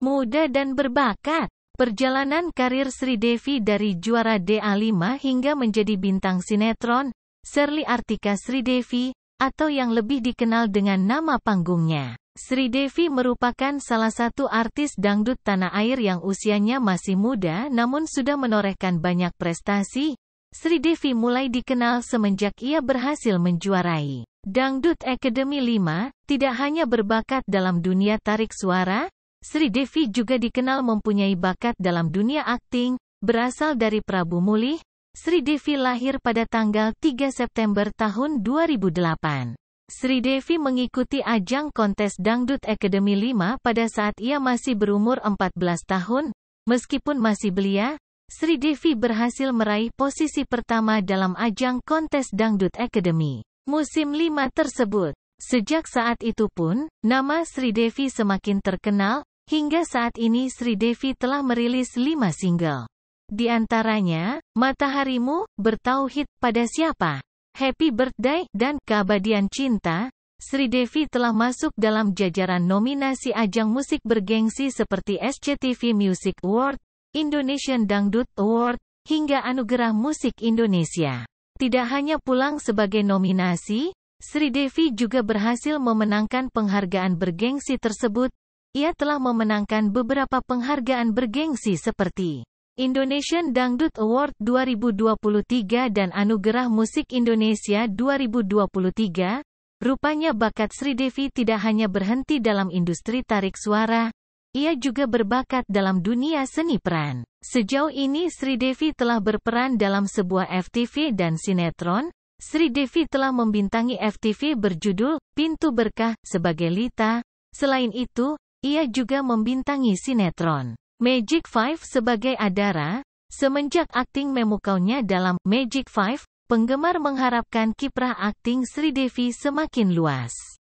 muda dan berbakat. Perjalanan karir Sri Devi dari juara DA5 hingga menjadi bintang sinetron, Serli Artika Sri Devi, atau yang lebih dikenal dengan nama panggungnya. Sri Devi merupakan salah satu artis dangdut tanah air yang usianya masih muda namun sudah menorehkan banyak prestasi. Sri Devi mulai dikenal semenjak ia berhasil menjuarai Dangdut Academy 5, tidak hanya berbakat dalam dunia tarik suara, Sri Devi juga dikenal mempunyai bakat dalam dunia akting, berasal dari Prabu Mulih, Sri Devi lahir pada tanggal 3 September tahun 2008. Sri Devi mengikuti ajang kontes Dangdut Academy 5 pada saat ia masih berumur 14 tahun. Meskipun masih belia, Sri Devi berhasil meraih posisi pertama dalam ajang kontes Dangdut Academy musim 5 tersebut. Sejak saat itu pun, nama Sri Devi semakin terkenal, Hingga saat ini Sri Devi telah merilis lima single. Di antaranya, Mataharimu, Bertauhid pada siapa, Happy Birthday, dan Keabadian Cinta. Sri Devi telah masuk dalam jajaran nominasi ajang musik bergengsi seperti SCTV Music Award, Indonesian Dangdut Award, hingga Anugerah Musik Indonesia. Tidak hanya pulang sebagai nominasi, Sri Devi juga berhasil memenangkan penghargaan bergengsi tersebut, ia telah memenangkan beberapa penghargaan bergengsi seperti Indonesian Dangdut Award 2023 dan Anugerah Musik Indonesia 2023. Rupanya bakat Sri Devi tidak hanya berhenti dalam industri tarik suara, ia juga berbakat dalam dunia seni peran. Sejauh ini Sri Devi telah berperan dalam sebuah FTV dan sinetron, Sri Devi telah membintangi FTV berjudul Pintu Berkah sebagai Lita. Selain itu, ia juga membintangi sinetron Magic Five sebagai Adara. Semenjak akting memukaunya dalam Magic Five, penggemar mengharapkan kiprah akting Sri Devi semakin luas.